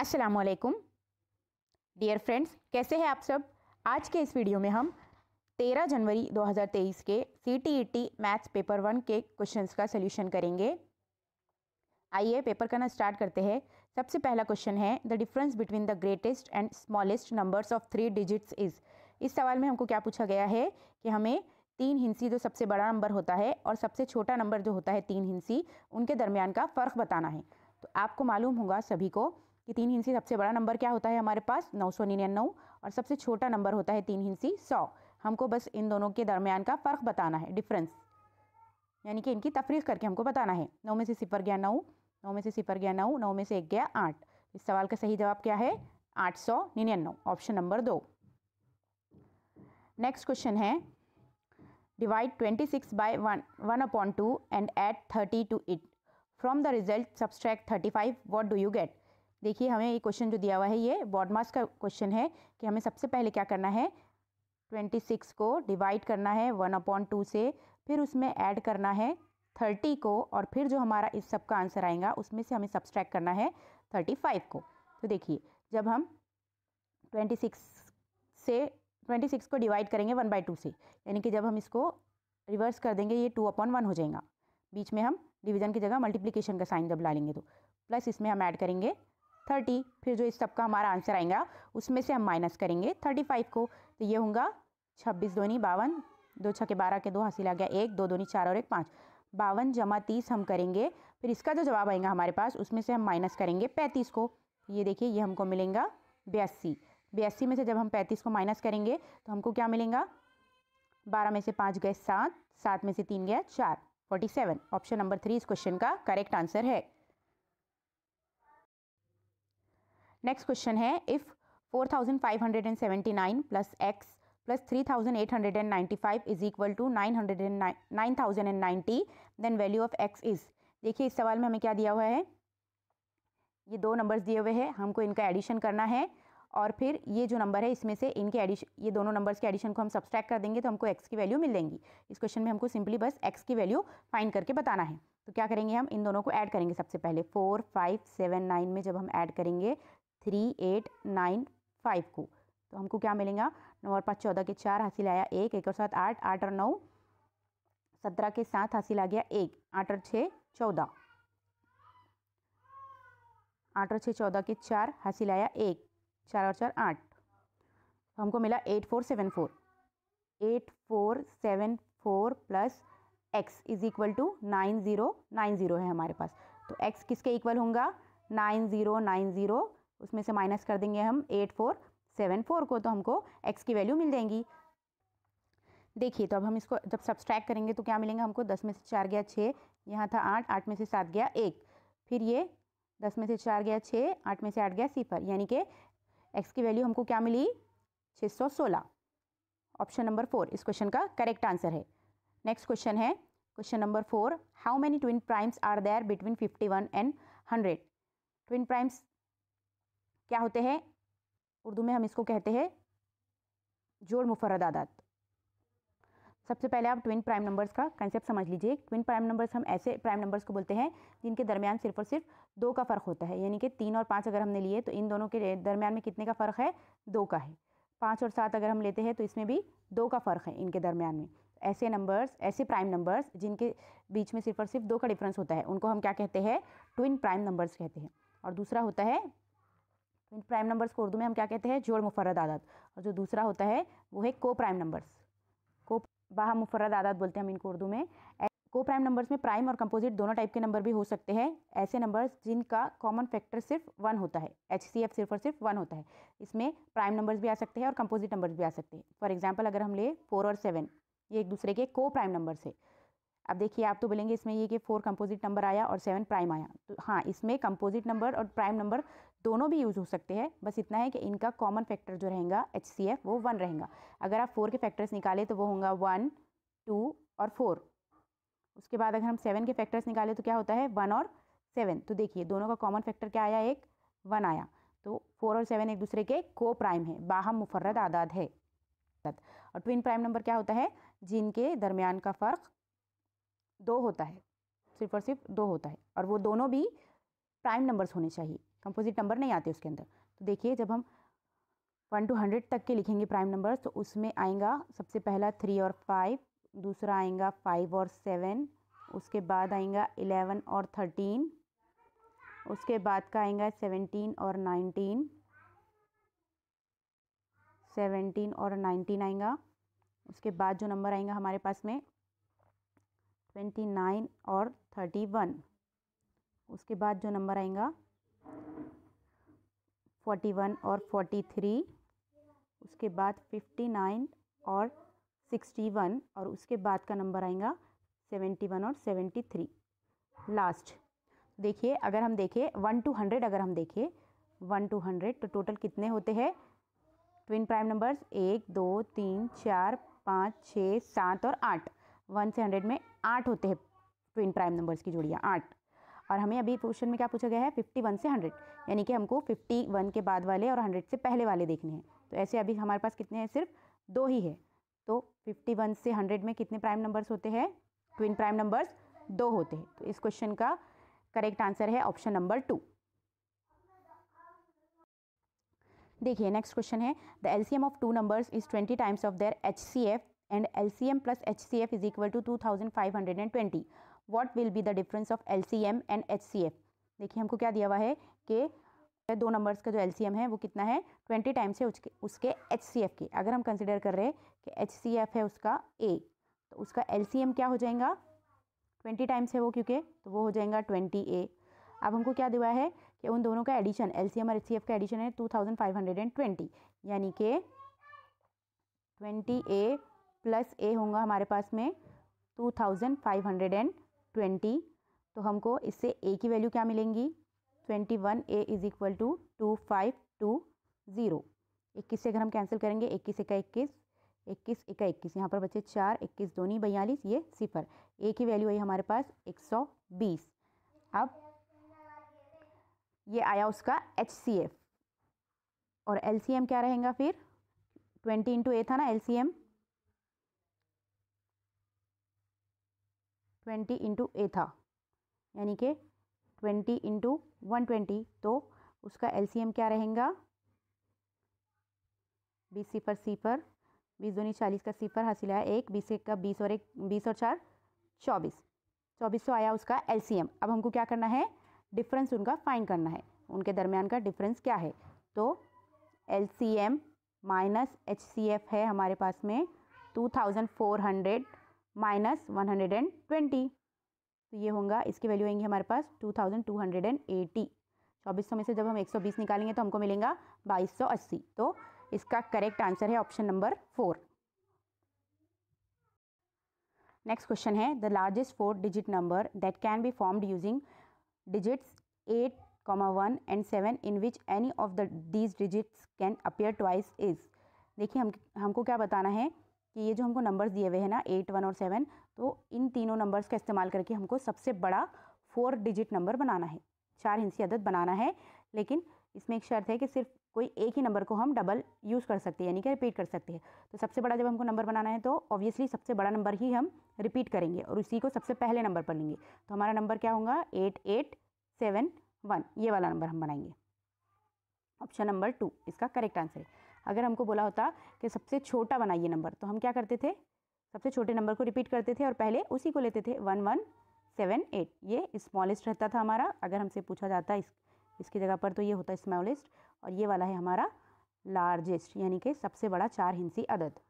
असलकुम dear friends कैसे हैं आप सब आज के इस वीडियो में हम 13 जनवरी 2023 के C T maths paper one के क्वेश्चंस का सलूशन करेंगे आइए पेपर करना स्टार्ट करते हैं सबसे पहला क्वेश्चन है the difference between the greatest and smallest numbers of three digits is इस सवाल में हमको क्या पूछा गया है कि हमें तीन हिंसी जो सबसे बड़ा नंबर होता है और सबसे छोटा नंबर जो होता है तीन हिंसी उनके दरमियान का फ़र्क बताना है तो आपको मालूम होगा सभी को कि तीन हिंसी सबसे बड़ा नंबर क्या होता है हमारे पास नौ सौ निन्यानवे और सबसे छोटा नंबर होता है तीन हिंसी सौ हमको बस इन दोनों के दरमियान का फ़र्क बताना है डिफरेंस यानी कि इनकी तफरीक करके हमको बताना है नौ में से सिपर गया नौ नौ में से सिपर गया नौ नौ में से एक गया आठ इस सवाल का सही जवाब क्या है आठ सौ निन्यानवे ऑप्शन नंबर दो नेक्स्ट क्वेश्चन है divide twenty six by one one upon two and eight thirty two it from the result subtract thirty five what do you get देखिए हमें ये क्वेश्चन जो दिया हुआ है ये बॉड बॉडमास का क्वेश्चन है कि हमें सबसे पहले क्या करना है ट्वेंटी सिक्स को डिवाइड करना है वन अपॉन टू से फिर उसमें ऐड करना है थर्टी को और फिर जो हमारा इस सब का आंसर आएगा उसमें से हमें सब्सट्रैक्ट करना है थर्टी फाइव को तो देखिए जब हम ट्वेंटी सिक्स से ट्वेंटी सिक्स को डिवाइड करेंगे वन बाई टू से यानी कि जब हम इसको रिवर्स कर देंगे ये टू अपॉन वन हो जाएगा बीच में हम डिवीजन की जगह मल्टीप्लीकेशन का साइन जब ला लेंगे तो प्लस इसमें हम ऐड करेंगे थर्टी फिर जो इस सबका हमारा आंसर आएगा उसमें से हम माइनस करेंगे थर्टी फाइव को तो ये होगा छब्बीस दोनी बावन दो छः के बारह के दो हासिल आ गया एक दो दोनी चार और एक पाँच बावन जमा तीस हम करेंगे फिर इसका जो जवाब आएगा हमारे पास उसमें से हम माइनस करेंगे पैंतीस को ये देखिए ये हमको मिलेगा बयासी बयासी में से जब हम पैंतीस को माइनस करेंगे तो हमको क्या मिलेगा बारह में से पाँच गए सात सात में से तीन गया चार forty seven option number three इस क्वेश्चन का करेक्ट आंसर है नेक्स्ट क्वेश्चन है if four thousand five hundred and seventy nine plus X plus three thousand eight hundred and ninety five is equal to nine hundred and nine thousand and ninety then value of X is देखिए इस सवाल में हमें क्या दिया हुआ है ये दो नंबर्स दिए हुए हैं हमको इनका एडिशन करना है और फिर ये जो नंबर है इसमें से इनके एडिशन ये दोनों नंबर्स के एडिशन को हम सब्सट्रैक्ट कर देंगे तो हमको एक्स की वैल्यू मिल जाएगी इस क्वेश्चन में हमको सिंपली बस एक्स की वैल्यू फाइंड करके बताना है तो क्या करेंगे हम इन दोनों को ऐड करेंगे सबसे पहले फोर फाइव सेवन नाइन में जब हम ऐड करेंगे थ्री एट नाइन फाइव को तो हमको क्या मिलेगा नौ और पाँच चौदह के चार हासिल आया एक एक और सात आठ आठ और नौ सत्रह के साथ हासिल आ गया एक आठ और छः चौदह आठ और छः चौदह के चार हासिल आया एक चार और चार आठ तो हमको मिला eight four seven four eight four seven four plus X is equal to nine zero nine zero है हमारे पास तो एक्स किसके इक्वल होगा नाइन ज़ीरो नाइन ज़ीरो उसमें से माइनस कर देंगे हम एट फोर सेवन फोर को तो हमको एक्स की वैल्यू मिल जाएंगी देखिए तो अब हम इसको जब सब्सट्रैक करेंगे तो क्या मिलेंगे हमको दस में से चार गया छः यहाँ था आठ आठ में से सात गया एक फिर ये दस में से चार गया छः आठ में से आठ गया सिफर यानी कि एक्स की वैल्यू हमको क्या मिली छः सौ सोलह ऑप्शन नंबर फोर इस क्वेश्चन का करेक्ट आंसर है नेक्स्ट क्वेश्चन है question number four how many twin primes are there between fifty one and hundred twin primes क्या होते हैं उर्दू में हम इसको कहते हैं जोड़ मुफरद आदात सबसे पहले आप ट्विन प्राइम नंबर्स का कंसेप्ट समझ लीजिए ट्विन प्राइम नंबर्स हम ऐसे प्राइम नंबर्स को बोलते हैं जिनके दरमियान सिर्फ और सिर्फ दो का फ़र्क होता है यानी कि तीन और पाँच अगर हमने लिए तो इन दोनों के दरमियान में कितने का फ़र्क है दो का है पाँच और सात अगर हम लेते हैं तो इसमें भी दो का फ़र्क है इनके दरमियान में ऐसे नंबर्स ऐसे प्राइम नंबर्स जिनके बीच में सिर्फ और सिर्फ दो का डिफरेंस होता है उनको हम क्या कहते हैं ट्विन प्राइम नंबर्स कहते हैं और दूसरा होता है तो इन प्राइम नंबर्स को उर्दू में हम क्या कहते हैं जोड़ मुफरद आदात और जो दूसरा होता है वो है को प्राइम नंबर्स को बाह मुफरद आदात बोलते हैं हम इनको उर्दू में को प्राइम नंबर्स में प्राइम और कंपोजिट दोनों टाइप के नंबर भी हो सकते हैं ऐसे नंबर्स जिनका कॉमन फैक्टर सिर्फ वन होता है एच सी एफ सिर्फ और सिर्फ वन होता है इसमें प्राइम नंबर्स भी आ सकते हैं और कंपोजिट नंबर्स भी आ सकते हैं फॉर एग्जाम्पल अगर हम ले फोर और सेवन ये एक दूसरे के को प्राइम नंबर्स है अब देखिए आप तो बोलेंगे इसमें ये कि फोर कंपोजिट नंबर आया और सेवन प्राइम आया तो हाँ इसमें कंपोजिट नंबर और प्राइम नंबर दोनों भी यूज़ हो सकते हैं बस इतना है कि इनका कॉमन फैक्टर जो रहेगा एच वो वन रहेगा अगर आप फोर के फैक्टर्स निकालें तो वो होगा वन टू और फोर उसके बाद अगर हम सेवन के फैक्टर्स निकालें तो क्या होता है वन और सेवन तो देखिए दोनों का कॉमन फैक्टर क्या आया एक वन आया तो फोर और सेवन एक दूसरे के को प्राइम है बाहम मुफरद आदाद है और ट्विन प्राइम नंबर क्या होता है जिनके दरमियान का फ़र्क दो होता है सिर्फ और सिर्फ दो होता है और वो दोनों भी प्राइम नंबर्स होने चाहिए कंपोजिट नंबर नहीं आते उसके अंदर तो देखिए जब हम वन टू हंड्रेड तक के लिखेंगे प्राइम नंबर्स तो उसमें आएगा सबसे पहला थ्री और फाइव दूसरा आएगा फाइव और सेवन उसके बाद आएगा इलेवन और थर्टीन उसके बाद का आएगा सेवनटीन और नाइनटीन सेवनटीन और नाइनटीन आएगा उसके बाद जो नंबर आएगा हमारे पास में ट्वेंटी नाइन और थर्टी वन उसके बाद जो नंबर आएगा फोर्टी वन और फोर्टी थ्री उसके बाद फिफ्टी नाइन और सिक्सटी वन और उसके बाद का नंबर आएगा सेवेंटी वन और सेवेंटी थ्री लास्ट देखिए अगर हम देखें वन टू हंड्रेड अगर हम देखें वन टू हंड्रेड तो टोटल कितने होते हैं ट्विन प्राइम नंबर्स एक दो तीन चार पाँच छः सात और आठ वन से हंड्रेड में आठ होते हैं ट्विन प्राइम नंबर्स की जोड़ियाँ आठ और हमें अभी क्वेश्चन में क्या पूछा गया है फिफ्टी वन से हंड्रेड यानी कि हमको फिफ्टी वन के बाद वाले और हंड्रेड से पहले वाले देखने हैं तो ऐसे अभी हमारे पास कितने हैं सिर्फ दो ही है तो फिफ्टी वन से हंड्रेड में कितने प्राइम नंबर्स होते हैं ट्विन प्राइम नंबर्स दो होते हैं तो इस क्वेश्चन का करेक्ट आंसर है ऑप्शन नंबर टू देखिए नेक्स्ट क्वेश्चन है the LCM of two numbers is twenty times of their H C F and L C C M plus H F is equal to two thousand five hundred and twenty what will be the difference of L C M and H C F देखिए हमको क्या दिया हुआ है कि दो numbers का जो एल सी एम है वो कितना है ट्वेंटी टाइम्स है उसके उसके एच सी एफ की अगर हम कंसिडर कर रहे हैं कि एच सी एफ है उसका ए तो उसका एल सी एम क्या हो जाएगा ट्वेंटी टाइम्स है वो क्योंकि तो वो हो जाएगा ट्वेंटी ए अब हमको क्या दिया है कि उन दोनों का एडिशन एल सी एम और एच सी एफ का एडिशन है two thousand five hundred and twenty यानी कि ट्वेंटी ए प्लस ए होगा हमारे पास में two thousand five hundred and twenty तो हमको इससे ए की वैल्यू क्या मिलेंगी twenty one A is equal to two five two zero इक्कीस से अगर हम कैंसिल करेंगे इक्कीस इक्का इक्कीस इक्कीस इक्का इक्कीस यहाँ पर बचे चार इक्कीस दोनी बयालीस ये सिफर ए की वैल्यू आई हमारे पास एक सौ बीस अब ये आया उसका एच सी एफ और एल सी एम क्या रहेगा फिर ट्वेंटी इंटू ए था ना L C M twenty into A था यानी कि ट्वेंटी इंटू वन ट्वेंटी तो उसका एम क्या रहेगा बीस सी पर सी पर बीस दूनी चालीस का सी पर हासिल आया एक बीस एक का बीस और एक बीस और चार चौबीस चौबीस सौ तो आया उसका एम अब हमको क्या करना है डिफरेंस उनका फाइन करना है उनके दरमियान का डिफरेंस क्या है तो L C M minus H C F है हमारे पास में two thousand four hundred minus one hundred and twenty तो ये होगा इसकी वैल्यू आएंगी हमारे पास two thousand two hundred and eighty चौबीस सौ में से जब हम एक सौ बीस निकालेंगे तो हमको मिलेगा बाईस सौ अस्सी तो इसका करेक्ट आंसर है option number four next question है the largest four digit number that can be formed using digits eight comma one and seven in which any of the these digits can appear twice is देखिए हम हमको क्या बताना है कि ये जो हमको नंबर्स दिए हुए हैं ना एट वन और सेवन तो इन तीनों नंबर्स का इस्तेमाल करके हमको सबसे बड़ा फोर डिजिट नंबर बनाना है चार हिंसी अदद बनाना है लेकिन इसमें एक शर्त है कि सिर्फ कोई एक ही नंबर को हम डबल यूज़ कर सकते हैं यानी कि रिपीट कर सकते हैं तो सबसे बड़ा जब हमको नंबर बनाना है तो ऑब्वियसली सबसे बड़ा नंबर ही हम रिपीट करेंगे और उसी को सबसे पहले नंबर पर लेंगे तो हमारा नंबर क्या होगा एट एट सेवन वन ये वाला नंबर हम बनाएंगे ऑप्शन नंबर टू इसका करेक्ट आंसर है अगर हमको बोला होता कि सबसे छोटा बनाइए नंबर तो हम क्या करते थे सबसे छोटे नंबर को रिपीट करते थे और पहले उसी को लेते थे वन वन सेवन एट ये स्मॉलेस्ट रहता था हमारा अगर हमसे पूछा जाता इस इसकी जगह पर तो ये होता स्मॉलेस्ट और ये वाला है हमारा लार्जेस्ट यानी कि सबसे बड़ा चार हिंसी अदद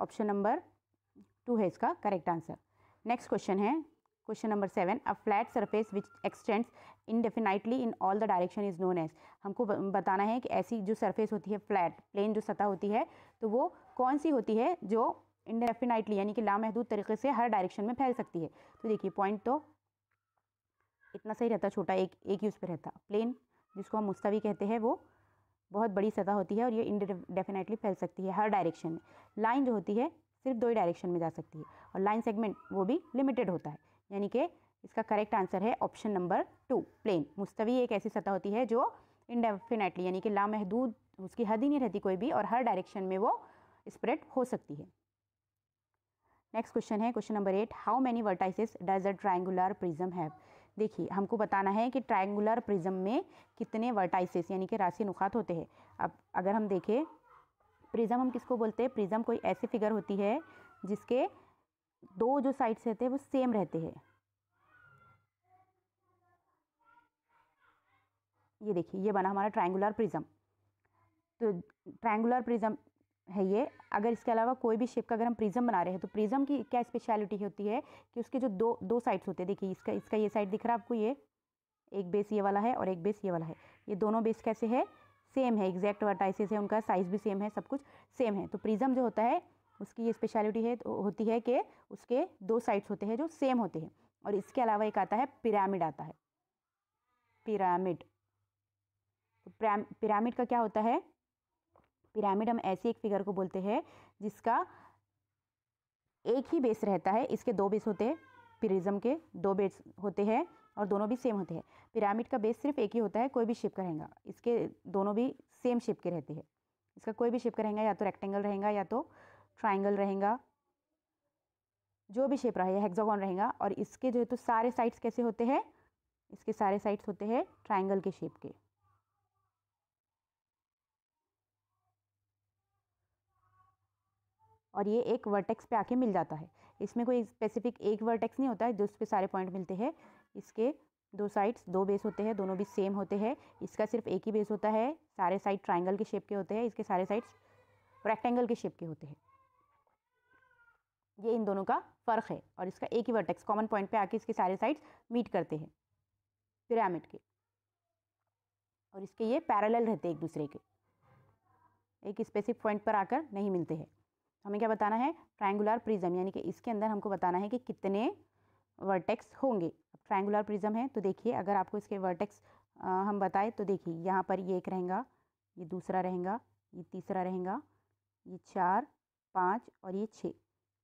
ऑप्शन नंबर टू है इसका करेक्ट आंसर नेक्स्ट क्वेश्चन है question number seven a flat surface which extends indefinitely in all the direction is known as हमको बताना है कि ऐसी जो सरफेस होती है फ्लैट प्लेन जो सतह होती है तो वो कौन सी होती है जो इनडेफिनाइटली यानी कि लामहदूद तरीके से हर डायरेक्शन में फैल सकती है तो देखिए पॉइंट तो इतना सही रहता छोटा एक एक ही उस पर रहता प्लेन जिसको हम मुस्तवी कहते हैं वो बहुत बड़ी सतह होती है और ये इनडेफिनेटली फैल सकती है हर डायरेक्शन में लाइन जो होती है सिर्फ दो ही डायरेक्शन में जा सकती है और लाइन सेगमेंट वो भी लिमिटेड होता है यानी कि इसका करेक्ट आंसर है ऑप्शन नंबर टू प्लेन मुस्तवी एक ऐसी सतह होती है जो इनडेफिनेटली यानी कि लामहदूद उसकी हद ही नहीं रहती कोई भी और हर डायरेक्शन में वो स्प्रेड हो सकती है नेक्स्ट क्वेश्चन है question number eight how many vertices does a triangular prism have देखिए हमको बताना है कि ट्राइंगुलर प्रिज्म में कितने वर्टाइसिस यानी कि राशि नुखात होते हैं अब अगर हम देखें प्रिज्म हम किसको बोलते हैं प्रिज्म कोई ऐसी फिगर होती है जिसके दो जो साइड्स रहते हैं वो सेम रहते हैं ये देखिए ये बना हमारा ट्रायंगुलर प्रिज्म तो ट्रायंगुलर प्रिज्म है ये अगर इसके अलावा कोई भी शेप का अगर हम प्रिज्म बना रहे हैं तो प्रिज्म की क्या स्पेशलिटी होती है कि उसके जो दो दो साइड्स होते हैं देखिए इसका इसका ये साइड दिख रहा है आपको ये एक बेस ये वाला है और एक बेस ये वाला है ये दोनों बेस कैसे है सेम है एग्जैक्ट वर्टाइसिस है उनका साइज़ भी सेम है सब कुछ सेम है तो प्रिज्म जो होता है उसकी ये स्पेशलिटी है तो होती है कि उसके दो साइड्स होते हैं जो सेम होते हैं और इसके अलावा एक आता है पिरामिड आता है पिरामिड तो पिरामिड का क्या होता है पिरामिड हम ऐसी एक फिगर को बोलते हैं जिसका एक ही बेस रहता है इसके दो बेस होते हैं पिरिज्म के दो बेस होते हैं और दोनों भी सेम होते हैं पिरामिड का बेस सिर्फ एक ही होता है कोई भी शेप का रहेगा इसके दोनों भी सेम शेप के रहती है इसका कोई भी शेप का रहेगा या तो रेक्टेंगल रहेगा या तो ट्राइंगल रहेगा जो भी शेप रहा है हेक्सागोन रहेगा और इसके जो है तो सारे साइड्स कैसे होते हैं इसके सारे साइड्स होते हैं ट्राइंगल के शेप के और ये एक वर्टेक्स पे आके मिल जाता है इसमें कोई स्पेसिफिक एक वर्टेक्स नहीं होता है जो उस पर सारे पॉइंट मिलते हैं इसके दो साइड्स दो बेस होते हैं दोनों भी सेम होते हैं इसका सिर्फ एक ही बेस होता है सारे साइड ट्राइंगल के शेप के होते हैं इसके सारे साइड्स रेक्टेंगल के शेप के होते हैं ये इन दोनों का फ़र्क है और इसका एक ही वर्टेक्स कॉमन पॉइंट पे आके इसके सारे साइड्स मीट करते हैं पिरामिड के और इसके ये पैरेलल रहते हैं एक दूसरे के एक स्पेसिफिक पॉइंट पर आकर नहीं मिलते हैं हमें क्या बताना है ट्रायंगुलर प्रिज्म यानी कि इसके अंदर हमको बताना है कि कितने वर्टेक्स होंगे अब ट्राइंगुलर प्रिज्म है तो देखिए अगर आपको इसके वर्टेक्स हम बताएं तो देखिए यहाँ पर ये एक रहेगा ये दूसरा रहेगा ये तीसरा रहेगा ये चार पाँच और ये छः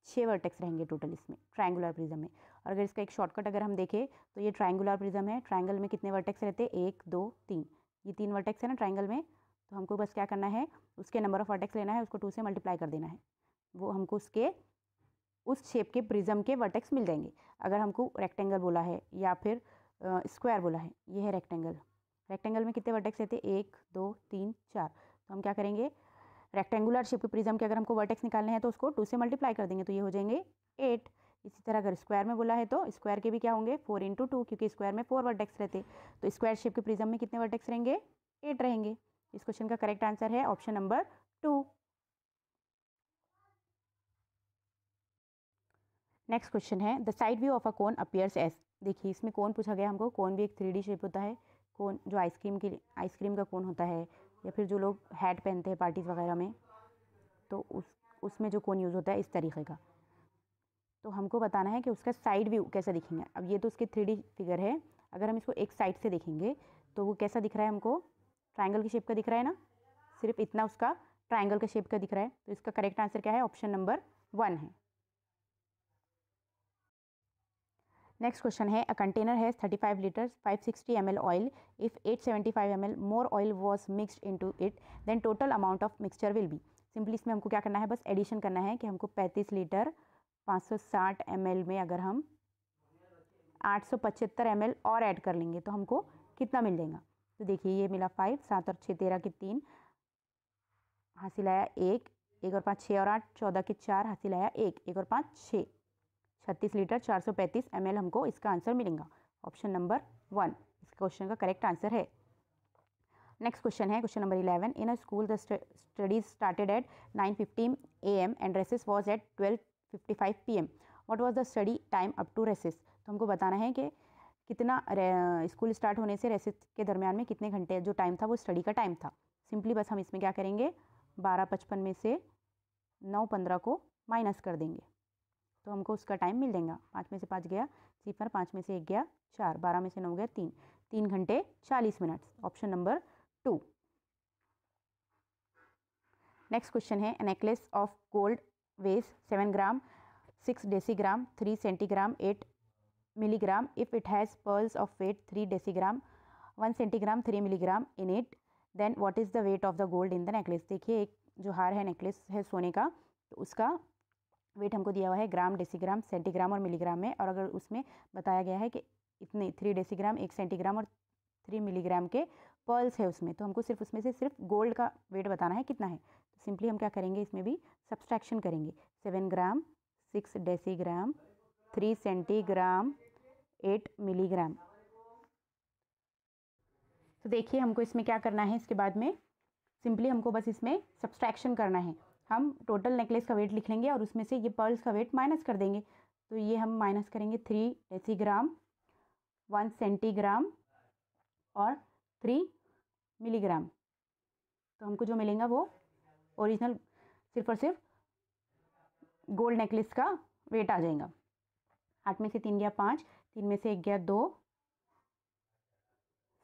छः वर्टेक्स रहेंगे टोटल इसमें ट्रायंगुलर प्रिज्म में और अगर इसका एक शॉर्टकट अगर हम देखें तो ये ट्रायंगुलर प्रिज्म है ट्रायंगल में कितने वर्टेक्स रहते हैं एक दो तीन ये तीन वर्टेक्स है ना ट्रायंगल में तो हमको बस क्या करना है उसके नंबर ऑफ वर्टेक्स लेना है उसको टू से मल्टीप्लाई कर देना है वो हमको उसके उस शेप के प्रिज्म के वर्टेक्स मिल जाएंगे अगर हमको रेक्टेंगल बोला है या फिर स्क्वायर बोला है ये है रेक्टेंगल रेक्टेंगल में कितने वर्टेक्स रहते हैं एक दो तीन चार तो हम क्या करेंगे रेक्टेंगुलर शेप के प्रिज्म के अगर हमको वर्टेक्स निकालने हैं तो उसको टू से मल्टीप्लाई कर देंगे तो ये हो जाएंगे एट इसी तरह अगर स्क्वायर में बोला है तो स्क्वायर के भी क्या होंगे फोर इंटू टू क्योंकि स्क्वायर में फोर वर्टेक्स रहते तो स्क्वायर शेप के प्रिज्म में कितने वर्टेक्स रहेंगे एट रहेंगे इस क्वेश्चन का करेक्ट आंसर है option number two next question है the side view of a cone appears as देखिए इसमें कौन पूछा गया हमको कौन भी एक थ्री शेप होता है कौन जो आइसक्रीम के आइसक्रीम का कौन होता है या फिर जो लोग हैट पहनते हैं पार्टीज़ वगैरह में तो उस उसमें जो कोन यूज़ होता है इस तरीक़े का तो हमको बताना है कि उसका साइड व्यू कैसा दिखेंगे अब ये तो उसकी थ्री फिगर है अगर हम इसको एक साइड से देखेंगे तो वो कैसा दिख रहा है हमको ट्राइंगल की शेप का दिख रहा है ना सिर्फ इतना उसका ट्राइंगल का शेप का दिख रहा है तो इसका करेक्ट आंसर क्या है ऑप्शन नंबर वन है नेक्स्ट क्वेश्चन है a container has five litres M L oil if eight seventy five M L more oil was mixed into it then total amount of mixture will be simply इसमें हमको क्या करना है बस addition करना है कि हमको पैंतीस लीटर पाँच सौ साठ एम एल में अगर हम आठ सौ पचहत्तर एम एल और ऐड कर लेंगे तो हमको कितना मिल जाएगा तो देखिए ये मिला फाइव सात और छः तेरह के तीन हासिल आया एक एक और पाँच छः और आठ चौदह के चार हासिल आया एक एक और पाँच छः छत्तीस लीटर चार सौ पैंतीस एम एल हमको इसका आंसर मिलेगा ऑप्शन नंबर वन इस क्वेश्चन का करेक्ट आंसर है नेक्स्ट क्वेश्चन है question number eleven in a school the studies started at nine fifteen A M and recess was at twelve fifty five P M what was the study time up to recess तो हमको बताना है कि कितना school start होने से races के दरमियान में कितने घंटे जो टाइम था वो स्टडी का टाइम था सिंपली बस हम इसमें क्या करेंगे बारह पचपन में से नौ पंद्रह को माइनस कर देंगे तो हमको उसका टाइम मिल देगा पाँच में से पाँच गया सिफर पाँच में से एक गया चार बारह में से नौ गया तीन तीन घंटे चालीस minute option number two next question है necklace of gold weighs seven gram six decigram three centigram eight milligram if it has pearls of weight three decigram one centigram three milligram in it then what is the weight of the gold in the necklace देखिए एक जो हार है necklace है सोने का तो उसका वेट हमको दिया हुआ है ग्राम डेसीग्राम सेंटीग्राम और मिलीग्राम में और अगर उसमें बताया गया है कि इतने थ्री डेसीग्राम एक सेंटीग्राम और थ्री मिलीग्राम के पर्ल्स है उसमें तो हमको सिर्फ उसमें से सिर्फ गोल्ड का वेट बताना है कितना है तो सिंपली हम क्या करेंगे इसमें भी सब्सट्रैक्शन करेंगे seven gram six decigram three centigram eight milligram तो देखिए हमको इसमें क्या करना है इसके बाद में सिंपली हमको बस इसमें सब्सट्रैक्शन करना है हम टोटल नेकलेस का वेट लिख लेंगे और उसमें से ये पर्ल्स का वेट माइनस कर देंगे तो ये हम माइनस करेंगे थ्री डेसीग्राम वन सेंटीग्राम और थ्री मिलीग्राम तो हमको जो मिलेगा वो ओरिजिनल सिर्फ और सिर्फ गोल्ड नेकलेस का वेट आ जाएगा आठ में से तीन गया पाँच तीन में से एक गया दो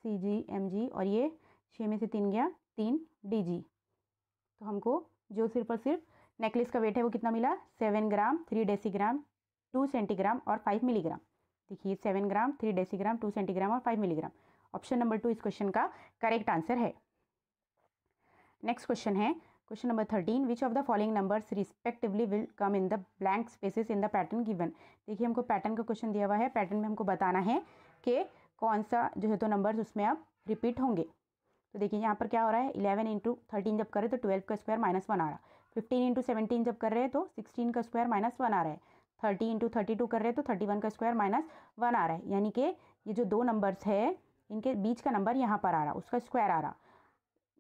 सी जी एम जी और ये छः में से तीन गया तीन डी जी तो हमको जो सिर्फ और सिर्फ नेकलेस का वेट है वो कितना मिला seven gram three decigram two centigram और फाइव मिलीग्राम देखिए seven gram three decigram two centigram और five milligram option number two इस क्वेश्चन का करेक्ट आंसर है नेक्स्ट क्वेश्चन है question number thirteen which of the following numbers respectively will come in the blank spaces in the pattern given देखिए हमको pattern का question दिया हुआ है पैटर्न में हमको बताना है कि कौन सा जो है तो नंबर्स उसमें अब रिपीट होंगे तो देखिए यहाँ पर क्या हो रहा है इलेवन इंटू थर्टीन जब करें तो ट्वेल्व का स्क्वायर माइनस वन आ रहा है फिफ्टीन इंटू सेवेंटीन जब कर रहे हैं तो सिक्सटीन का स्क्वायर माइनस वन आ रहा है थर्टी इंटू थर्टी टू कर रहे हैं तो थर्टी वन का स्क्वायर माइनस वन आ रहा है यानी कि ये जो दो नंबर्स है इनके बीच का नंबर यहाँ पर आ रहा उसका स्क्वायर आ रहा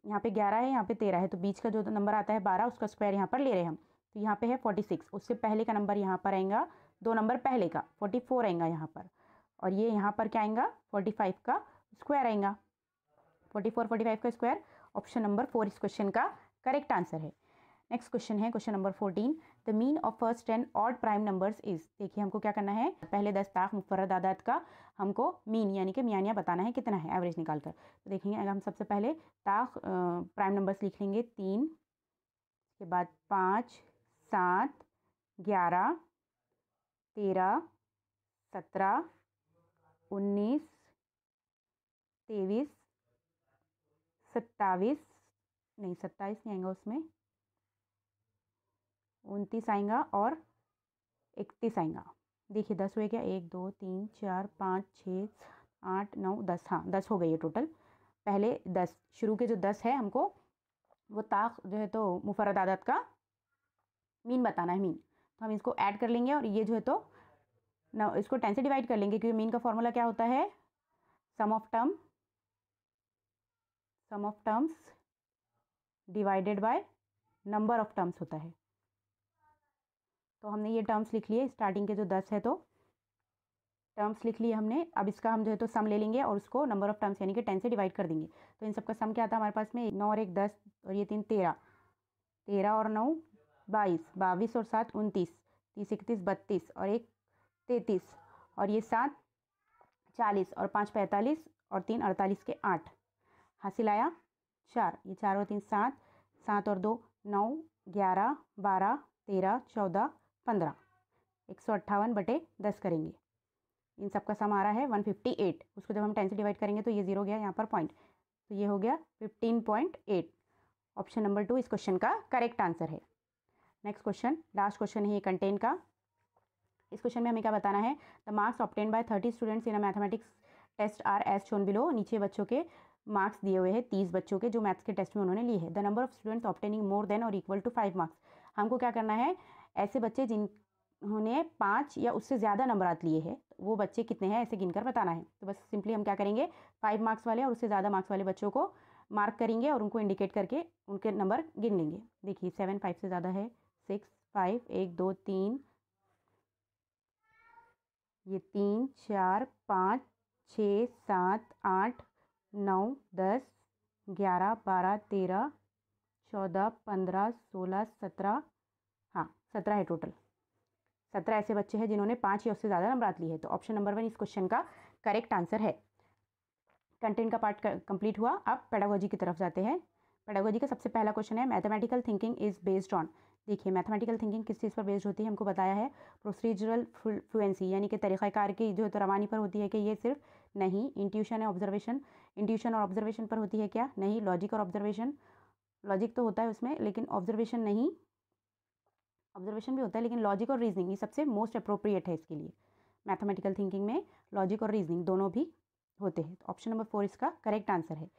यहाँ पे ग्यारह है यहाँ पे तेरह है तो बीच का जो नंबर आता है बारह उसका स्क्वायर यहाँ पर ले रहे हैं हम तो यहाँ पर है फोर्टी सिक्स उससे पहले का नंबर यहाँ पर आएगा दो नंबर पहले का फोर्टी फोर आएगा यहाँ पर और ये यहाँ पर क्या आएगा फोर्टी फाइव का स्क्वायर आएगा फोर्टी फोर फोर्टी फाइव का स्क्वायर ऑप्शन नंबर फोर इस क्वेश्चन का करेक्ट आंसर है नेक्स्ट क्वेश्चन है question number fourteen the mean of first ten odd prime numbers is देखिए हमको क्या करना है पहले दस ताक मुफरद आदात का हमको मीन यानी कि मियानिया बताना है कितना है एवरेज निकाल कर तो देखेंगे अगर हम सबसे पहले ताक प्राइम नंबर्स लिख लेंगे तीन उसके बाद पाँच सात ग्यारह तेरह सत्रह उन्नीस तेईस सत्ताईस नहीं सत्ताईस नहीं आएगा उसमें उनतीस आएगा और इकतीस आएगा देखिए दस हुए क्या एक दो तीन चार पाँच छः आठ नौ दस हाँ दस हो गई है टोटल पहले दस शुरू के जो दस है हमको वो ताक जो है तो मुफरद आदत का मीन बताना है मीन तो हम इसको ऐड कर लेंगे और ये जो है तो न इसको टेन से डिवाइड कर लेंगे क्योंकि मीन का फॉर्मूला क्या होता है sum of term sum of terms divided by number of terms होता है तो हमने ये टर्म्स लिख लिए स्टार्टिंग के जो दस है तो टर्म्स लिख लिए हमने अब इसका हम जो है तो सम ले लेंगे और उसको नंबर ऑफ टर्म्स यानी कि टेन से डिवाइड कर देंगे तो इन सब का सम क्या आता है हमारे पास में नौ और एक दस और ये तीन तेरह तेरह और नौ बाईस बाईस और सात उनतीस तीस इकतीस बत्तीस और एक तैतीस और ये सात चालीस और पाँच पैंतालीस और तीन अड़तालीस के आठ हासिल आया चार ये चार और तीन सात सात और दो नौ ग्यारह बारह तेरह चौदह पंद्रह एक सौ अट्ठावन बटे दस करेंगे इन सब का सम आ रहा है वन फिफ्टी एट उसको जब हम टेन से डिवाइड करेंगे तो ये जीरो गया यहाँ पर पॉइंट तो ये हो गया fifteen point eight option number two इस क्वेश्चन का करेक्ट आंसर है नेक्स्ट क्वेश्चन लास्ट क्वेश्चन है ये कंटेंट का इस क्वेश्चन में हमें क्या बताना है the marks obtain by thirty students in a mathematics test are as shown below नीचे बच्चों के मार्क्स दिए हुए हैं तीस बच्चों के जो मैथ्स के टेस्ट में उन्होंने लिए है the number of students obtaining more than और इक्वल टू फाइव मार्क्स हमको क्या करना है ऐसे बच्चे जिन्होंने पाँच या उससे ज़्यादा नंबर लिए हैं वो बच्चे कितने हैं ऐसे गिनकर बताना है तो बस सिंपली हम क्या करेंगे फाइव मार्क्स वाले और उससे ज़्यादा मार्क्स वाले बच्चों को मार्क करेंगे और उनको इंडिकेट करके उनके नंबर गिन लेंगे देखिए सेवन फाइव से ज़्यादा है सिक्स फाइव एक दो तीन ये तीन चार पाँच छः सात आठ नौ दस ग्यारह बारह तेरह चौदह पंद्रह सोलह सत्रह हाँ सत्रह है टोटल सत्रह ऐसे बच्चे हैं जिन्होंने पाँच या उससे ज़्यादा नंबर ली तो है तो ऑप्शन नंबर वन इस क्वेश्चन का करेक्ट आंसर है कंटेंट का पार्ट कंप्लीट हुआ अब पेडागोजी की तरफ जाते हैं पेडागोजी का सबसे पहला क्वेश्चन है mathematical thinking is based on देखिए मैथमेटिकल थिंकिंग किस चीज़ पर बेस्ड होती है हमको बताया है प्रोसीजरल फ्लुएंसी यानी कि तरीक़ाकार की जो तो रवानी पर होती है कि ये सिर्फ नहीं इंट्यूशन है ऑब्जर्वेशन इंट्यूशन और ऑब्जर्वेशन पर होती है क्या नहीं लॉजिक और ऑब्जर्वेशन लॉजिक तो होता है उसमें लेकिन ऑब्जर्वेशन नहीं ऑब्जर्वेशन भी होता है लेकिन लॉजिक और रीजनिंग ये सबसे मोस्ट अप्रोप्रिएट है इसके लिए मैथमेटिकल थिंकिंग में लॉजिक और रीजनिंग दोनों भी होते हैं तो ऑप्शन नंबर फोर इसका करेक्ट आंसर है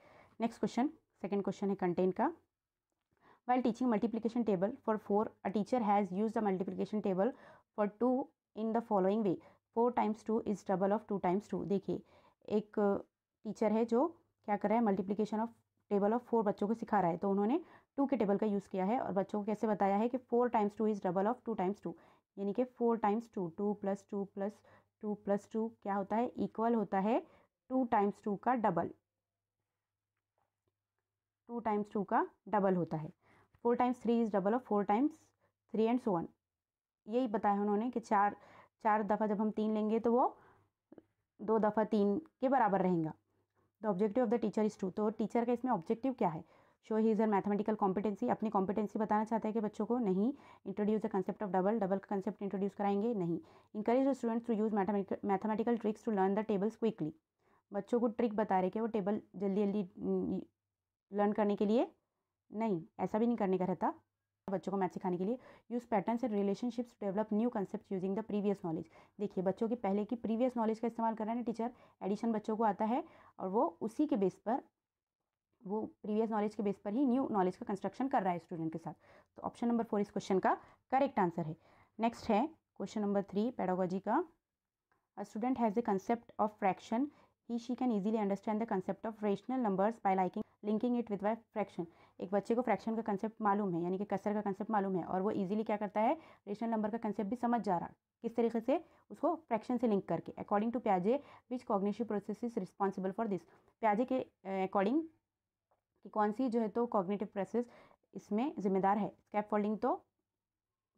नेक्स्ट क्वेश्चन सेकेंड क्वेश्चन है कंटेंट का While teaching multiplication table for 4, a teacher has used the multiplication table for 2 in the following way. 4 times 2 is double of 2 times 2. देखिए एक teacher है जो क्या कर रहा है multiplication of table of four बच्चों को सिखा रहा है तो उन्होंने टू के टेबल का यूज़ किया है और बच्चों को कैसे बताया है कि four times two is double of two times two यानी कि four times two two plus two plus two plus two क्या होता है इक्वल होता है टू टाइम्स टू का डबल टू टाइम्स टू का डबल होता है four times three is double of four times three and so on यही बताया उन्होंने कि चार चार दफ़ा जब हम तीन लेंगे तो वो दो दफ़ा तीन के बराबर रहेगा the objective of the teacher is to तो टीचर का इसमें ऑब्जेक्टिव क्या है show his uh mathematical competency अपनी कॉम्पिटेंसी बताना चाहते हैं कि बच्चों को नहीं introduce the concept of double double का कंसेप्ट इंट्रोड्यूस कराएंगे नहीं encourage the students to use mathematical tricks to learn the tables quickly बच्चों को ट्रिक बता रहे कि वो टेबल जल्दी जल्दी लर्न करने के लिए नहीं ऐसा भी नहीं करने का रहता बच्चों को मैथ सिखाने के लिए use pattern and relationships develop new concept using the previous knowledge देखिए बच्चों की पहले की प्रीवियस नॉलेज का इस्तेमाल कर रहे हैं टीचर एडिशन बच्चों को आता है और वो उसी के बेस पर वो प्रीवियस नॉलेज के बेस पर ही न्यू नॉलेज का कंस्ट्रक्शन कर रहा है स्टूडेंट के साथ तो ऑप्शन नंबर फोर इस क्वेश्चन का करेक्ट आंसर है नेक्स्ट है क्वेश्चन नंबर थ्री पेडागोजी का a student has the concept of fraction he she can easily understand the concept of rational numbers by liking linking it with by fraction एक बच्चे को fraction का concept मालूम है यानी कि कसर का कंसेप्ट मालूम है और वो ईजिली क्या करता है रेशनल नंबर का कंसेप्ट भी समझ जा रहा किस तरीके से उसको फ्रैक्शन से लिंक करके according to प्याजे which कॉग्नेशिव process is responsible for this प्याजे के अकॉर्डिंग eh, कि कौन सी जो है तो कॉग्नेटिव प्रोसेस इसमें जिम्मेदार है स्कैप फोल्डिंग तो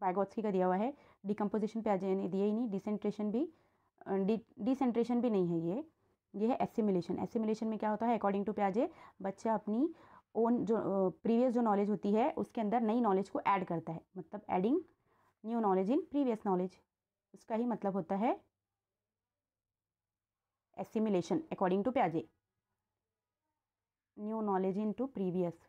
बायगोत्सकी का दिया हुआ है डिकम्पोजिशन प्याजे ने दिए ही नहीं डिसेंट्रेशन भी डिसेंट्रेशन भी नहीं है ये ये है एसिमिलेशन एसिमिलेशन में क्या होता है अकॉर्डिंग टू प्याजे बच्चा अपनी ओन जो प्रीवियस जो नॉलेज होती है उसके अंदर नई नॉलेज को ऐड करता है मतलब adding new knowledge in previous knowledge उसका ही मतलब होता है assimilation according to प्याजे new knowledge in to previous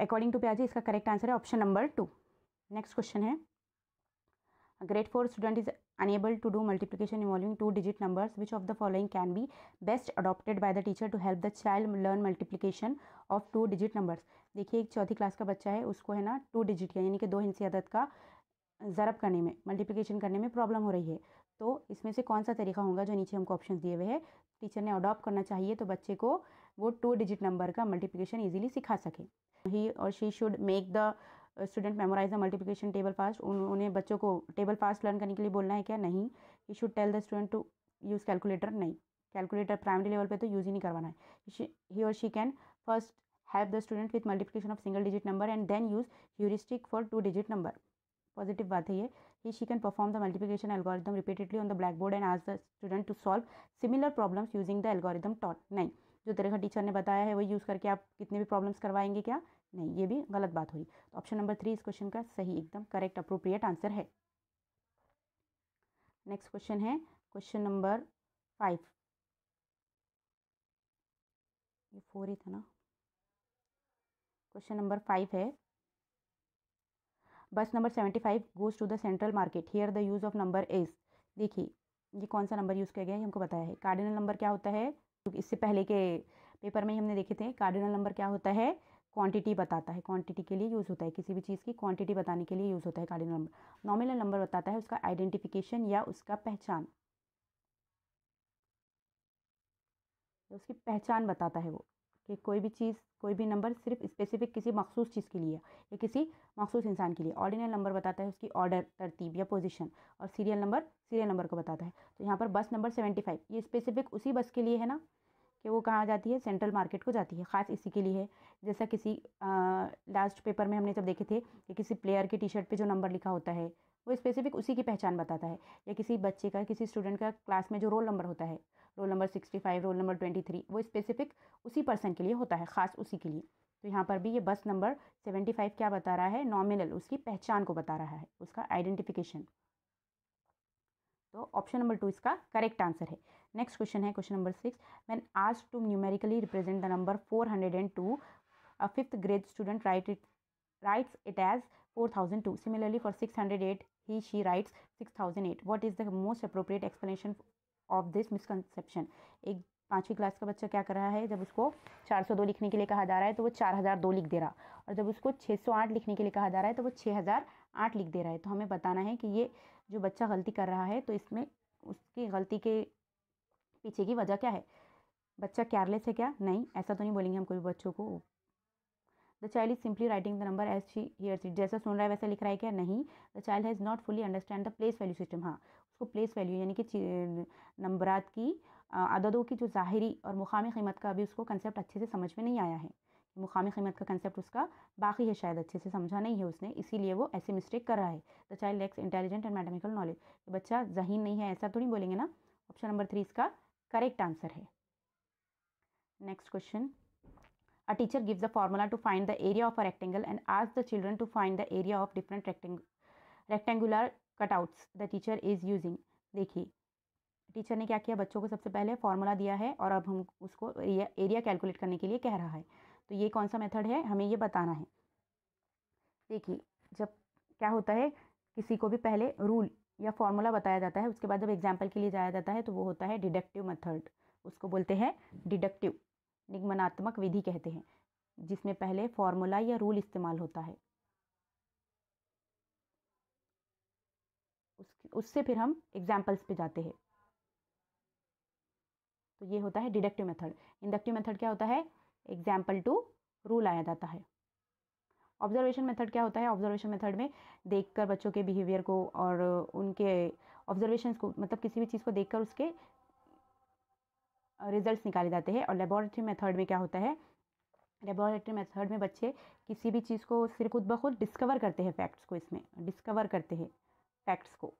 according to प्याजे इसका करेक्ट आंसर है option number two next question है A grade 4 student is unable to do multiplication involving two digit numbers. Which of the following can be best adopted by the teacher to help the child learn multiplication of two digit numbers? देखिए एक चौथी class का बच्चा है उसको है ना two digit का यानी कि दो हिंसी आदत का ज़रब करने में मल्टीप्लिकेशन करने में प्रॉब्लम हो रही है तो इसमें से कौन सा तरीका होगा जो नीचे हमको ऑप्शन दिए हुए हैं टीचर ने अडॉप्ट करना चाहिए तो बच्चे को वो टू डिजिट नंबर का मल्टीप्लिकेशन ईजिली सिखा सके ही और she should make the student memorize the multiplication table fast उन्होंने बच्चों को टेबल फास्ट लर्न करने के लिए बोलना है क्या नहीं you should tell the student to use calculator नहीं कैलकुलेटर प्राइमरी लेवल पे तो यूज़ ही नहीं करवाना है ही और she can first help the student with multiplication of single digit number and then use heuristic for two digit number positive बात है ये ही she can perform the multiplication algorithm repeatedly on the blackboard and ask the student to solve similar problems using the algorithm taught नहीं जो तरह का teacher ने बताया है वो यूज़ करके आप कितने भी प्रॉब्लम्स करवाएंगे क्या नहीं ये भी गलत बात हुई तो ऑप्शन नंबर थ्री इस क्वेश्चन का सही एकदम करेक्ट अप्रोप्रिएट आंसर है नेक्स्ट क्वेश्चन है क्वेश्चन नंबर फाइव ये फोर ही था ना क्वेश्चन नंबर फाइव है bus number seventy five goes to the central market here the use of number is देखिए ये कौन सा नंबर यूज़ किया गया है हमको बताया है कार्डिनल नंबर क्या होता है इससे पहले के पेपर में हमने देखे थे कार्डिनल नंबर क्या होता है क्वांटिटी बताता है क्वांटिटी के लिए यूज़ होता है किसी भी चीज़ की क्वांटिटी बताने के लिए यूज़ होता है कार्डिनल नंबर नॉमिनल नंबर बताता है उसका आइडेंटिफिकेशन या उसका पहचान उसकी पहचान बताता है वो कि कोई भी चीज़ कोई भी नंबर सिर्फ स्पेसिफिक किसी मखसूस चीज़ के लिए या किसी मखसूस इंसान के लिए ऑर्डिनल नंबर बताता है उसकी ऑर्डर तरतीब या पोजीशन और सीरियल नंबर सीरियल नंबर को बताता है तो यहाँ पर बस नंबर सेवेंटी फाइव ये स्पेसिफिक उसी बस के लिए है ना कि वो कहाँ जाती है सेंट्रल मार्केट को जाती है ख़ास इसी के लिए है जैसा किसी लास्ट पेपर में हमने जब देखे थे कि किसी प्लेयर की टी शर्ट पर जो नंबर लिखा होता है वो स्पेसिफिक उसी की पहचान बताता है या किसी बच्चे का किसी स्टूडेंट का क्लास में जो रोल नंबर होता है roll number sixty five roll number twenty three वो स्पेसिफिक उसी पर्सन के लिए होता है ख़ास उसी के लिए तो यहाँ पर भी ये बस नंबर सेवेंटी फाइव क्या बता रहा है नॉमिनल उसकी पहचान को बता रहा है उसका आइडेंटिफिकेशन तो ऑप्शन नंबर टू इसका करेक्ट आंसर है नेक्स्ट क्वेश्चन है क्वेश्चन नंबर सिक्स मैन आज to numerically represent the number four hundred and two fifth grade student write writes it as four thousand two similarly for six hundred eight he she writes six thousand eight what is the most appropriate explanation of this misconception एक पाँचवीं class का बच्चा क्या कर रहा है जब उसको चार सौ दो लिखने के लिए कहा जा रहा है तो वो चार हज़ार दो लिख दे रहा और जब उसको छः सौ आठ लिखने के लिए कहा जा रहा है तो वो छः हजार आठ लिख दे रहा है तो हमें बताना है कि ये जो बच्चा गलती कर रहा है तो इसमें उसकी गलती के पीछे की वजह क्या है बच्चा केयरलेस है क्या नहीं ऐसा तो नहीं बोलेंगे हम कोई बच्चों को the child is simply writing the number as she hear it जैसा सुन रहा है वैसा लिख रहा है क्या नहीं the child has not fully understand the place value system हाँ उसको प्लेस वैल्यू यानी कि नंबरात की अददों की जो ज़ाहरी और मुकामी कीमत का अभी उसको कंसेप्ट अच्छे से समझ में नहीं आया है मुकामी कीमत का कंसेप्ट उसका बाकी है शायद अच्छे से समझा नहीं है उसने इसीलिए वो ऐसे मिस्टेक कर रहा है the child lacks intelligent and mathematical knowledge बच्चा जहीन नहीं है ऐसा तो नहीं बोलेंगे ना ऑप्शन नंबर थ्री इसका करेक्ट आंसर है next question a teacher gives a formula to find the area of a rectangle and ask the children to find the area of different rectangular cutouts the teacher is using देखिए teacher ने क्या किया बच्चों को सबसे पहले formula दिया है और अब हम उसको एरिया कैलकुलेट करने के लिए कह रहा है तो ये कौन सा मेथड है हमें ये बताना है देखिए जब क्या होता है किसी को भी पहले रूल या फॉर्मूला बताया जाता है उसके बाद जब एग्जाम्पल के लिए जाया जाता है तो वो होता है डिडक्टिव मेथड उसको बोलते हैं डिडक्टिव निगमनात्मक विधि कहते हैं जिसमें पहले फॉर्मूला या रूल इस्तेमाल होता है उससे फिर हम एग्जाम्पल्स पे जाते हैं तो ये होता है डिडक्टिव मेथड इंडक्टिव मेथड क्या होता है एग्जाम्पल टू रूल आया जाता है ऑब्जर्वेशन मेथड क्या होता है ऑब्जर्वेशन मेथड में देखकर बच्चों के बिहेवियर को और उनके ऑब्जर्वेशन को मतलब किसी भी चीज़ को देखकर उसके रिजल्ट्स निकाले जाते हैं और लेबॉरेटरी मेथड में क्या होता है लेबॉरेटरी मेथड में बच्चे किसी भी चीज़ को सिर्फ खुद ब खुद डिस्कवर करते हैं फैक्ट्स को इसमें डिस्कवर करते हैं फैक्ट्स को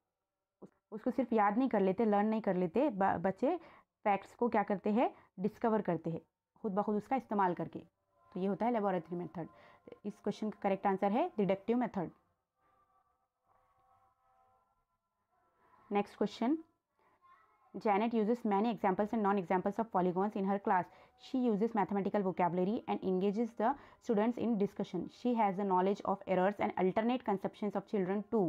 उसको सिर्फ याद नहीं कर लेते लर्न नहीं कर लेते बच्चे फैक्ट्स को क्या करते हैं डिस्कवर करते हैं खुद ब खुद उसका इस्तेमाल करके तो ये होता है लेबॉरेटरी मेथड इस क्वेश्चन का करेक्ट आंसर है deductive method next question Janet uses many examples and non examples of polygons in her class she uses mathematical vocabulary and engages the students in discussion she has the knowledge of errors and alternate conception of children to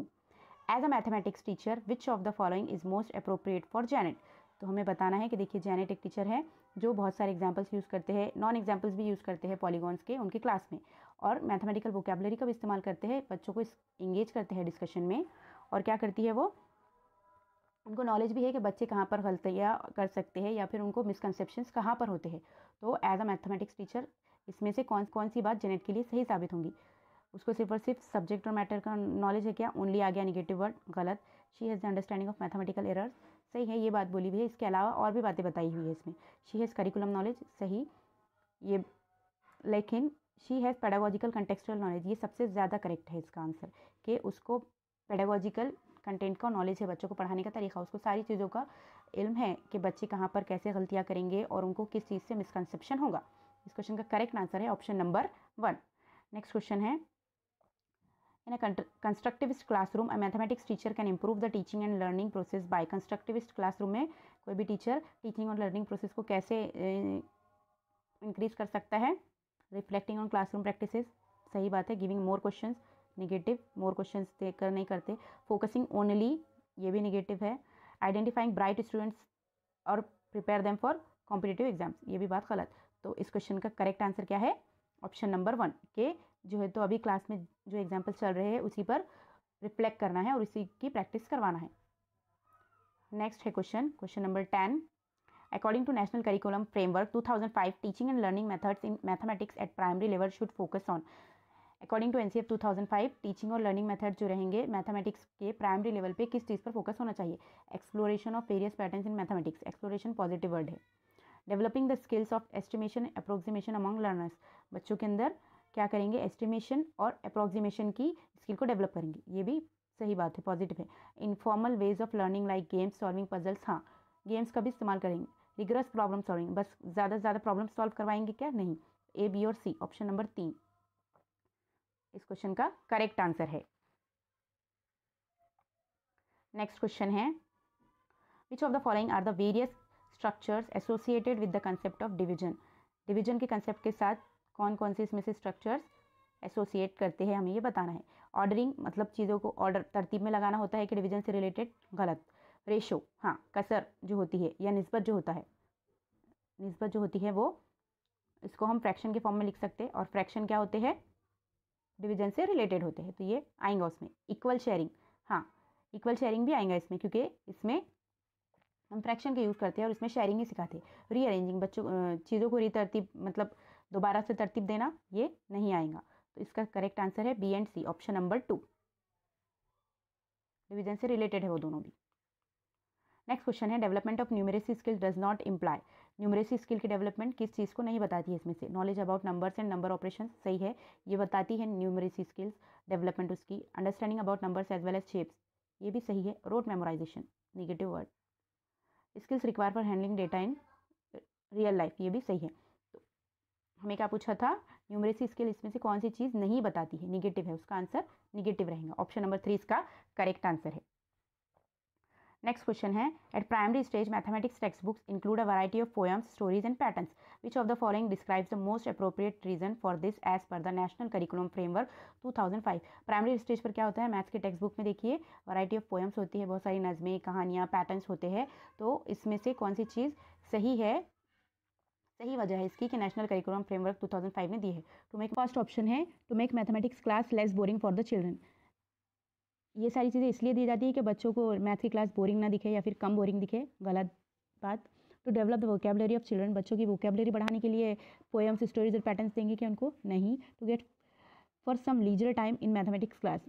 as a mathematics teacher which of the following is most appropriate for Janet तो हमें बताना है कि देखिए Janet एक teacher है जो बहुत सारे एग्जाम्पल्स यूज़ करते हैं नॉन एग्जाम्पल्स भी यूज़ करते हैं पॉलीगॉन्स के उनके क्लास में और मैथमेटिकल वोकेबलरी का भी इस्तेमाल करते हैं बच्चों को इंगेज करते हैं डिस्कशन में और क्या करती है वो उनको नॉलेज भी है कि बच्चे कहाँ पर गलतियाँ कर सकते हैं या फिर उनको मिसकनसेप्शंस कहाँ पर होते हैं तो एज अ मैथमेटिक्स टीचर इसमें से कौन कौन सी बात जेनेट के लिए सही साबित होंगी उसको सिर्फ और सिर्फ सब्जेक्ट और मैटर का नॉलेज है क्या ओनली आ गया निगेटिव वर्ड गलत she has the understanding of mathematical error सही है ये बात बोली हुई है इसके अलावा और भी बातें बताई हुई है इसमें शी हैज़ करिकुलम नॉलेज सही ये लेकिन she has pedagogical contextual knowledge ये सबसे ज़्यादा करेक्ट है इसका आंसर कि उसको पेडागॉजिकल कंटेंट का नॉलेज है बच्चों को पढ़ाने का तरीका उसको सारी चीज़ों का इल्म है कि बच्चे कहाँ पर कैसे गलतियाँ करेंगे और उनको किस चीज़ से मिसकनसेप्शन होगा इस क्वेश्चन का करेक्ट आंसर है option number one next question है constructivist classroom classroom, a mathematics teacher can improve the teaching and learning process by constructivist classroom में कोई भी टीचर टीचिंग और लर्निंग प्रोसेस को कैसे इंक्रीज कर सकता है रिफ्लेक्टिंग ऑन क्लासरूम प्रैक्टिसेस सही बात है giving more question negative more question कर नहीं करते फोकसिंग ओनली ये भी निगेटिव है आइडेंटिफाइंग ब्राइट स्टूडेंट्स और prepare them for competitive exams ये भी बात गलत तो इस क्वेश्चन का करेक्ट आंसर क्या है ऑप्शन नंबर वन के जो है तो अभी क्लास में जो एग्जाम्पल चल रहे हैं उसी पर रिफ्लेक्ट करना है और उसी की प्रैक्टिस करवाना है नेक्स्ट है question question number ten According to National Curriculum Framework 2005, teaching and learning methods in mathematics at primary level should focus on according to N C F two thousand five teaching और learning method जो रहेंगे mathematics के primary level पर किस चीज़ पर focus होना चाहिए exploration of various patterns in mathematics exploration positive word है developing the skills of estimation approximation among learners बच्चों के अंदर क्या करेंगे एस्टिमेशन और अप्रोक्सीमेशन की स्किल को डेवलप करेंगे ये भी सही बात है पॉजिटिव है informal ways of learning like games solving puzzles हाँ गेम्स का भी इस्तेमाल करेंगे रिगरस प्रॉब्लम सॉल्विंग बस ज़्यादा से ज़्यादा प्रॉब्लम सॉल्व करवाएंगे क्या नहीं ए बी और सी ऑप्शन नंबर तीन इस क्वेश्चन का करेक्ट आंसर है नेक्स्ट क्वेश्चन है which of the following are the various structures associated with the concept of division division के कंसेप्ट के साथ कौन कौन से इसमें से स्ट्रक्चर्स एसोसिएट करते हैं हमें ये बताना है ऑर्डरिंग मतलब चीज़ों को ऑर्डर तरतीब में लगाना होता है कि डिवीजन से रिलेटेड गलत रेशो हाँ कसर जो होती है या नस्बत जो होता है नस्बत जो होती है वो इसको हम फ्रैक्शन के फॉर्म में लिख सकते हैं और फ्रैक्शन क्या होते हैं डिवीजन से रिलेटेड होते हैं तो ये आएगा उसमें इक्वल शेयरिंग हाँ इक्वल शेयरिंग भी आएगा इसमें क्योंकि इसमें हम फ्रैक्शन का यूज़ करते हैं और इसमें शेयरिंग ही सिखाते हैं रीअरेंजिंग बच्चों चीज़ों को रीतरतीब मतलब दोबारा से तरतीब देना ये नहीं आएगा तो इसका करेक्ट आंसर है B and C option number two division से रिलेटेड है वो दोनों भी नेक्स्ट क्वेश्चन है development of numeracy skill does not imply numeracy skill की डेवलपमेंट किस चीज़ को नहीं बताती है इसमें से knowledge about numbers and number operation सही है ये बताती है न्यूमरेसी स्किल्स डेवलपमेंट उसकी understanding about numbers as well as shapes ये भी सही है rote memorisation negative word skills require for handling data in real life ये भी सही है तो हमें क्या पूछा था न्यूमरेसी स्किल इसमें से कौन सी चीज़ नहीं बताती है निगेटिव है उसका आंसर निगेटिव रहेगा ऑप्शन नंबर थ्री इसका करेक्ट आंसर है नेक्स्ट क्वेश्चन है at primary stage mathematics textbooks include a variety of poems stories and patterns which of the following describes the most appropriate reason for this as per the national curriculum framework 2005 primary stage पर क्या होता है maths के text book में देखिए variety of poems होती है बहुत सारी नज़में कहानियाँ पैटर्न्स होते हैं तो इसमें से कौन सी चीज़ सही है सही वजह है इसकी कि नेशनल करिकुलम फ्रेमवर्क 2005 ने दी है टू मेक फर्स्ट ऑप्शन है to make mathematics class less boring for the children ये सारी चीज़ें इसलिए दी जाती है कि बच्चों को मैथ की क्लास बोरिंग ना दिखे या फिर कम बोरिंग दिखे गलत बात to develop the vocabulary of children बच्चों की वोकेबलरी बढ़ाने के लिए पोएम्स स्टोरीज और पैटर्न्स देंगे कि उनको नहीं to get for some leisure time in mathematics class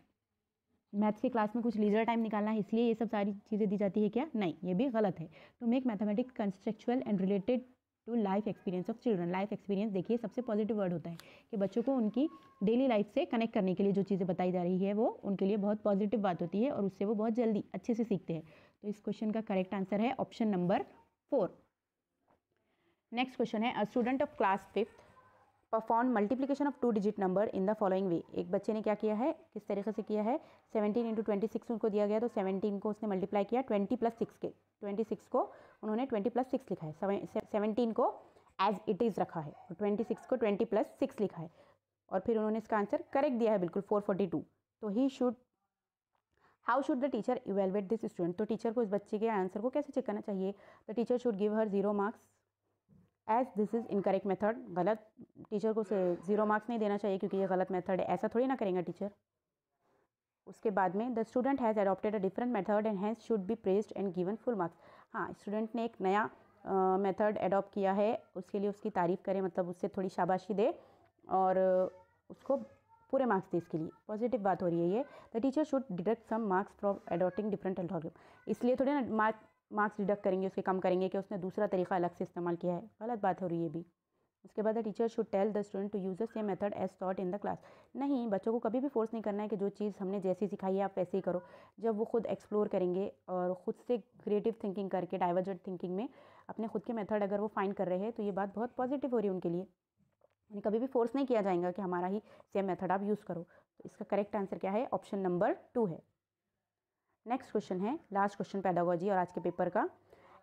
maths के क्लास में कुछ लीजर टाइम निकालना है इसलिए ये सब सारी चीज़ें दी जाती है क्या नहीं ये भी गलत है to make mathematics contextual and related to life experience of children life experience देखिए सबसे पॉजिटिव वर्ड होता है कि बच्चों को उनकी डेली लाइफ से कनेक्ट करने के लिए जो चीज़ें बताई जा रही है वो उनके लिए बहुत पॉजिटिव बात होती है और उससे वो बहुत जल्दी अच्छे से सीखते हैं तो इस क्वेश्चन का करेक्ट आंसर है option number four next question है student of class fifth perform multiplication of two digit number in the following way एक बच्चे ने क्या किया है किस तरीके से किया है सेवनटीन इंटू ट्वेंटी सिक्स उनको दिया गया तो सेवनटीन को उसने मल्टीप्लाई किया ट्वेंटी प्लस सिक्स के ट्वेंटी सिक्स को उन्होंने ट्वेंटी प्लस सिक्स लिखा है सेवनटीन को एज इट इज़ रखा है और ट्वेंटी सिक्स को ट्वेंटी प्लस सिक्स लिखा है और फिर उन्होंने इसका आंसर करेक्ट दिया है बिल्कुल फोर फोर्टी टू तो he should how should the teacher evaluate this student तो टीचर को इस बच्चे के आंसर को कैसे चेक करना चाहिए the teacher should give her zero marks as this is incorrect method गलत टीचर को ज़ीरो मार्क्स नहीं देना चाहिए क्योंकि ये गलत मेथड है ऐसा थोड़ी ना करेंगे टीचर उसके बाद में the student has adopted a different method and hence should be praised and given full marks हाँ स्टूडेंट ने एक नया मेथड uh, एडॉप्ट किया है उसके लिए उसकी तारीफ़ करें मतलब उससे थोड़ी शाबाशी दे और उसको पूरे मार्क्स दे इसके लिए पॉजिटिव बात हो रही है ये the teacher should deduct some marks from adopting different algorithm इसलिए थोड़े ना मार्क मार्क्स डिडक्ट करेंगे उसके कम करेंगे कि उसने दूसरा तरीका अलग से इस्तेमाल किया है गलत बात हो रही है भी उसके बाद teacher should tell the student to use the same method as taught in the class नहीं बच्चों को कभी भी फोर्स नहीं करना है कि जो चीज़ हमने जैसी सिखाई है आप वैसे ही करो जब वो खुद एक्सप्लोर करेंगे और ख़ुद से क्रिएटिव थिंकिंग करके डाइवर्जेंट थिंकिंग में अपने खुद के मेथड अगर वो फाइंड कर रहे हैं तो ये बात बहुत पॉजिटिव हो रही है उनके लिए उन्हें कभी भी फोर्स नहीं किया जाएगा कि हमारा ही सेम मेथड आप यूज़ करो तो इसका करेक्ट आंसर क्या है ऑप्शन नंबर टू है नेक्स्ट क्वेश्चन है लास्ट क्वेश्चन पैडागोजी और आज के पेपर का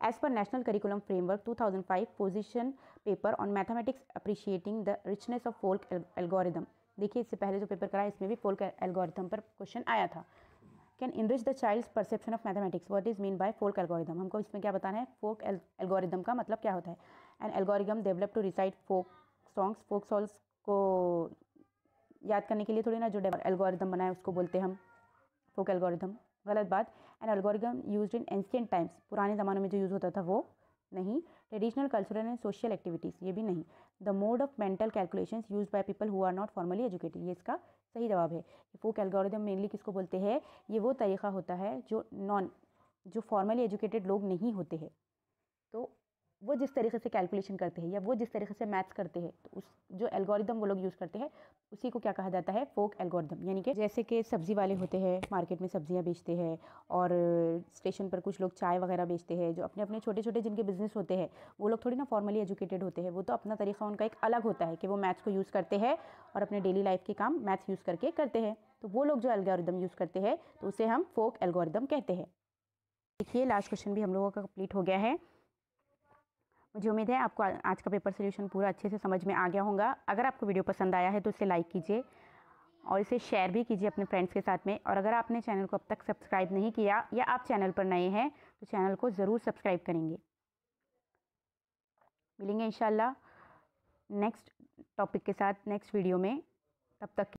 as per national curriculum framework 2005 position paper on mathematics appreciating the richness of folk algorithm देखिए इससे पहले जो पेपर कराया इसमें भी फोल्क एल्गोरिदम पर क्वेश्चन आया था can enrich the child's perception of mathematics what is mean by folk algorithm हमको इसमें क्या बताना है फोक एल्गोरिदम का मतलब क्या होता है an algorithm develop to recite folk songs folk songs को याद करने के लिए थोड़ी ना जो एल्गोरिदम बनाए उसको बोलते हैं हम फोक एल्गोरिदम गलत बात an algorithm use in ancient times पुराने ज़मानों में जो यूज़ होता था वो नहीं traditional cultural and social activities ये भी नहीं the mode of mental calculation use by people who are not formally educated ये इसका सही जवाब है फोक एल्गोरिदम मेनली किसको बोलते हैं ये वो तरीका होता है जो नॉन जो फॉर्मली एजुकेटेड लोग नहीं होते हैं तो वो जिस तरीके से कैलकुलेशन करते हैं या वो जिस तरीके से मैथ्स करते हैं तो उस जो एल्गोरिदम वो लोग यूज़ करते हैं उसी को क्या कहा जाता है फोक एल्गोरिदम यानी कि जैसे कि सब्ज़ी वाले होते हैं मार्केट में सब्ज़ियाँ बेचते हैं और स्टेशन पर कुछ लोग चाय वगैरह बेचते हैं जो अपने अपने छोटे छोटे जिनके बिज़नेस होते हैं वो लोग थोड़ी ना फॉर्मली एजुकेटेड होते हैं वो तो अपना तरीका उनका एक अलग होता है कि वो मैथ्स को यूज़ करते हैं और अपने डेली लाइफ के काम मैथ्स यूज़ करके करते हैं तो वो लोग जो एल्गोरिदम यूज़ करते हैं तो उसे हम फोक एल्गोरिदम कहते हैं देखिए लास्ट क्वेश्चन भी हम लोगों का कंप्लीट हो गया है मुझे उम्मीद है आपको आज का पेपर सोल्यूशन पूरा अच्छे से समझ में आ गया होगा अगर आपको वीडियो पसंद आया है तो इसे लाइक कीजिए और इसे शेयर भी कीजिए अपने फ्रेंड्स के साथ में और अगर आपने चैनल को अब तक सब्सक्राइब नहीं किया या आप चैनल पर नए हैं तो चैनल को ज़रूर सब्सक्राइब करेंगे मिलेंगे इंशाल्लाह नेक्स्ट टॉपिक के साथ नेक्स्ट वीडियो में तब तक